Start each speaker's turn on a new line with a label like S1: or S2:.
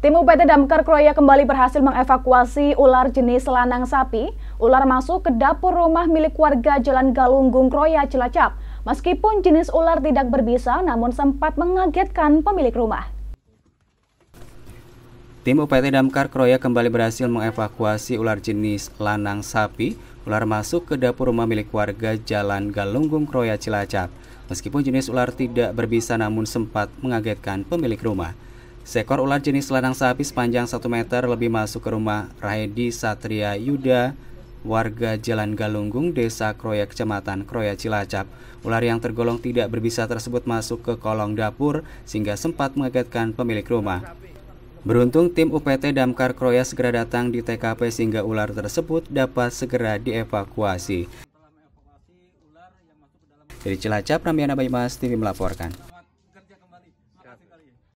S1: Tim UPT Damkar Kroya kembali berhasil mengevakuasi ular jenis lanang sapi. Ular masuk ke dapur rumah milik warga Jalan Galunggung Kroya Cilacap. Meskipun jenis ular tidak berbisa, namun sempat mengagetkan pemilik rumah.
S2: Tim UPT Damkar Kroya kembali berhasil mengevakuasi ular jenis lanang sapi. Ular masuk ke dapur rumah milik warga Jalan Galunggung Kroya Cilacap. Meskipun jenis ular tidak berbisa, namun sempat mengagetkan pemilik rumah. Seekor ular jenis ladang sapi sepanjang 1 meter lebih masuk ke rumah Rahedi Satria Yuda, warga Jalan Galunggung, Desa Kroya, Kecamatan Kroya, Cilacap. Ular yang tergolong tidak berbisa tersebut masuk ke kolong dapur sehingga sempat mengagetkan pemilik rumah. Beruntung tim UPT Damkar Kroya segera datang di TKP sehingga ular tersebut dapat segera dievakuasi. Dari Cilacap, Ramiana Baymas TV melaporkan.